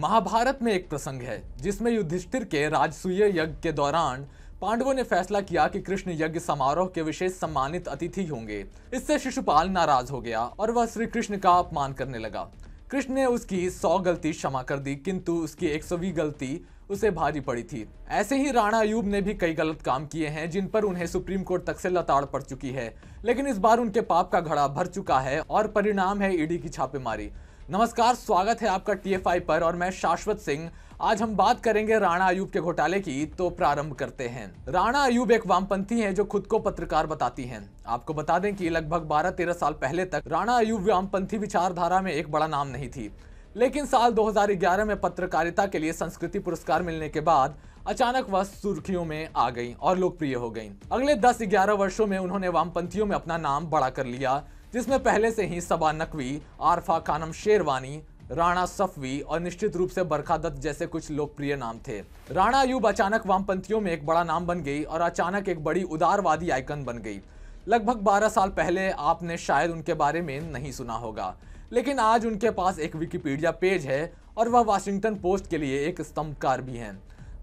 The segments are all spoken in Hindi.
महाभारत में एक प्रसंग है जिसमें युधिष्ठिर के राजसूय यज्ञ के दौरान पांडवों ने फैसला किया कि कृष्ण यज्ञ समारोह के विशेष सम्मानित अतिथि होंगे इससे शिशुपाल नाराज हो गया और वह श्री कृष्ण का अपमान करने लगा कृष्ण ने उसकी सौ गलती क्षमा कर दी किंतु उसकी एक गलती उसे भारी पड़ी थी ऐसे ही राणा अयूब ने भी कई गलत काम किए हैं जिन पर उन्हें सुप्रीम कोर्ट तक से लताड़ पड़ चुकी है लेकिन इस बार उनके पाप का घड़ा भर चुका है और परिणाम है ईडी की छापेमारी नमस्कार स्वागत है आपका टीएफआई पर और मैं शाश्वत सिंह आज हम बात करेंगे राणा अयूब के घोटाले की तो प्रारंभ करते हैं राणा अयूब एक वामपंथी हैं जो खुद को पत्रकार बताती हैं आपको बता दें कि लगभग 12-13 साल पहले तक राणा अयूब वामपंथी विचारधारा में एक बड़ा नाम नहीं थी लेकिन साल 2011 में पत्रकारिता के लिए संस्कृति पुरस्कार मिलने के बाद अचानक वह सुर्खियों में आ गई और लोकप्रिय हो गई अगले दस ग्यारह वर्षो में उन्होंने वामपंथियों में अपना नाम बड़ा कर लिया जिसमें पहले से ही सबा नकवी आरफा खानम शेरवानी राणा सफवी और निश्चित रूप से बरखा दत्त जैसे कुछ लोकप्रिय नाम थे राणा अयूब अचानक वामपंथियों में एक बड़ा नाम बन गई और अचानक एक बड़ी उदारवादी आइकन बन गई लगभग 12 साल पहले आपने शायद उनके बारे में नहीं सुना होगा लेकिन आज उनके पास एक विकिपीडिया पेज है और वह वाशिंगटन पोस्ट के लिए एक स्तंभकार भी हैं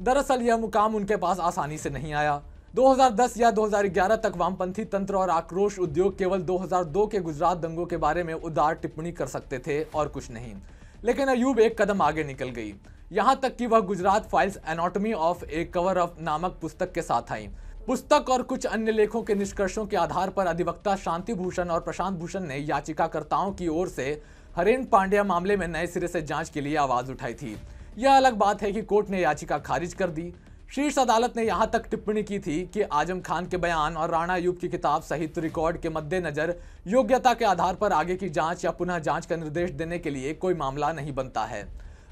दरअसल यह मुकाम उनके पास आसानी से नहीं आया 2010 या 2011 तक वामपंथी तंत्र और आक्रोश उद्योग केवल 2002 के गुजरात दंगों के बारे में उदार टिप्पणी कर सकते थे और कुछ नहीं लेकिन अयूब एक कदम आगे निकल गई यहां तक कि वह Gujarat files anatomy of a cover up नामक पुस्तक के साथ आई पुस्तक और कुछ अन्य लेखों के निष्कर्षों के आधार पर अधिवक्ता शांति भूषण और प्रशांत भूषण ने याचिकाकर्ताओं की ओर से हरेन पांड्या मामले में नए सिरे से जांच के लिए आवाज उठाई थी यह अलग बात है कि कोर्ट ने याचिका खारिज कर दी शीर्ष अदालत ने यहां तक टिप्पणी की थी कि आजम खान के बयान और राणा युग की किताब सहित रिकॉर्ड के मद्देनजर योग्यता के आधार पर आगे की जांच या पुनः जांच का निर्देश देने के लिए कोई मामला नहीं बनता है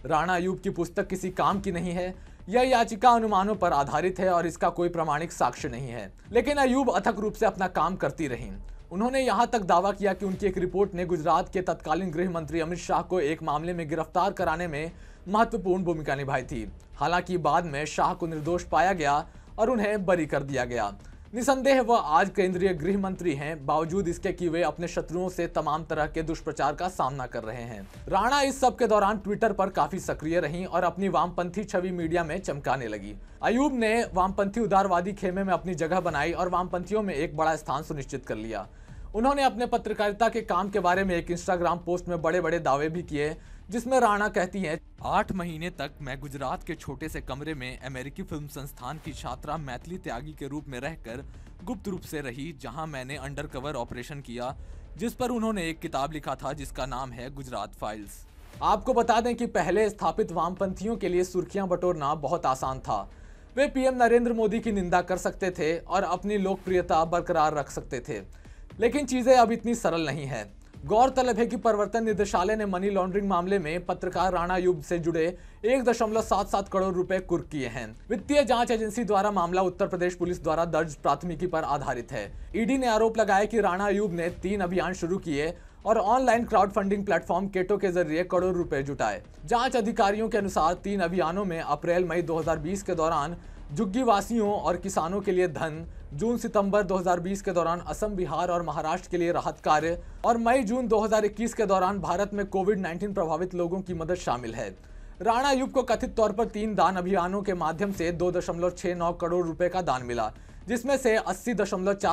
राणा यूब की पुस्तक किसी काम की नहीं है यह याचिका अनुमानों पर आधारित है और इसका कोई प्रमाणिक साक्ष्य नहीं है लेकिन अयूब अथक रूप से अपना काम करती रहीं उन्होंने यहां तक दावा किया कि उनकी एक रिपोर्ट ने गुजरात के तत्कालीन गृह मंत्री अमित शाह को एक मामले में गिरफ्तार कराने में महत्वपूर्ण भूमिका निभाई थी हालांकि बाद में शाह को निर्दोष पाया गया और उन्हें बरी कर दिया गया निसंदेह वह आज केंद्रीय गृह मंत्री हैं बावजूद इसके कि वे अपने शत्रुओं से तमाम तरह के दुष्प्रचार का सामना कर रहे हैं राणा इस सब के दौरान ट्विटर पर काफी सक्रिय रहीं और अपनी वामपंथी छवि मीडिया में चमकाने लगी अयूब ने वामपंथी उदारवादी खेमे में अपनी जगह बनाई और वामपंथियों में एक बड़ा स्थान सुनिश्चित कर लिया उन्होंने अपने पत्रकारिता के काम के बारे में एक इंस्टाग्राम पोस्ट में बड़े बड़े दावे भी किए जिसमें राणा कहती हैं आठ महीने तक मैं गुजरात के छोटे से कमरे में अमेरिकी फिल्म संस्थान की छात्रा मैथिली त्यागी के रूप में रहकर गुप्त रूप से रही जहां मैंने अंडरकवर ऑपरेशन किया जिस पर उन्होंने एक किताब लिखा था जिसका नाम है गुजरात फाइल्स आपको बता दें कि पहले स्थापित वामपंथियों के लिए सुर्खियां बटोरना बहुत आसान था वे पीएम नरेंद्र मोदी की निंदा कर सकते थे और अपनी लोकप्रियता बरकरार रख सकते थे लेकिन चीज़ें अब इतनी सरल नहीं है गौरतलब है कि प्रवर्तन निदेशालय ने मनी लॉन्ड्रिंग मामले में पत्रकार राणा युग से जुड़े एक दशमलव सात सात करोड़ रुपए कुर्क किए हैं वित्तीय जांच एजेंसी द्वारा मामला उत्तर प्रदेश पुलिस द्वारा दर्ज प्राथमिकी पर आधारित है ईडी ने आरोप लगाया कि राणा युग ने तीन अभियान शुरू किए और online crowd funding platform Ketto के जरिए करोड़ रुपए जुटाए जांच अधिकारियों के अनुसार तीन अभियानों में अप्रैल मई 2020 के दौरान जुग्गी वासियों और किसानों के लिए धन जून सितंबर 2020 के दौरान असम बिहार और महाराष्ट्र के लिए राहत कार्य और मई जून 2021 के दौरान भारत में कोविड 19 प्रभावित लोगों की मदद शामिल है राणा युग को कथित तौर पर तीन दान अभियानों के माध्यम से 2.69 करोड़ रुपए का दान मिला जिसमें से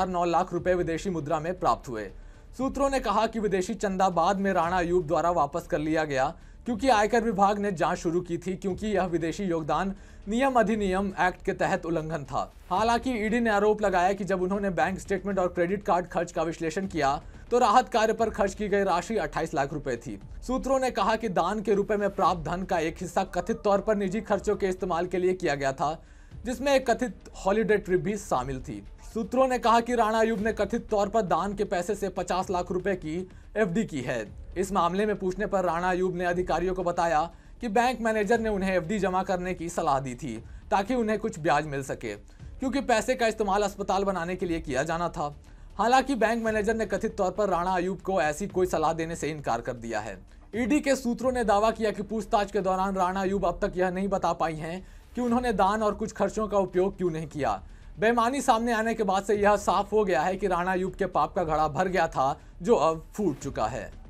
नौ लाख रुपए विदेशी मुद्रा में प्राप्त हुए सूत्रों ने कहा कि विदेशी चंदा बाद में राणा अयूब द्वारा वापस कर लिया गया क्योंकि आयकर विभाग ने जांच शुरू की थी क्योंकि यह विदेशी योगदान नियम अधिनियम एक्ट के तहत उल्लंघन था हालांकि ईडी ने आरोप लगाया कि जब उन्होंने बैंक स्टेटमेंट और क्रेडिट कार्ड खर्च का विश्लेषण किया तो राहत कार्य पर खर्च की गई राशि 28 लाख रुपए थी सूत्रों ने कहा कि दान के रूप में प्राप्त धन का एक हिस्सा कथित तौर पर निजी खर्चों के इस्तेमाल के लिए किया गया था जिसमें एक कथित हॉलीडे ट्रिप भी शामिल थी सूत्रों ने कहा कि राणा ने कथित तौर पर दान के पैसे से 50 लाख रुपए की एफडी की है इस मामले में पूछने पर राणा अयूब ने अधिकारियों को बताया कि बैंक मैनेजर ने उन्हें एफडी जमा करने की सलाह दी थी ताकि उन्हें कुछ ब्याज मिल सके क्योंकि पैसे का इस्तेमाल अस्पताल बनाने के लिए किया जाना था हालांकि बैंक मैनेजर ने कथित तौर पर राणा अयूब को ऐसी कोई सलाह देने से इनकार कर दिया है ईडी के सूत्रों ने दावा किया कि पूछताछ के दौरान राणा अयूब अब तक यह नहीं बता पाई हैं कि उन्होंने दान और कुछ खर्चों का उपयोग क्यों नहीं किया बेमानी सामने आने के बाद से यह साफ हो गया है कि राणा अयूब के पाप का घड़ा भर गया था जो अब फूट चुका है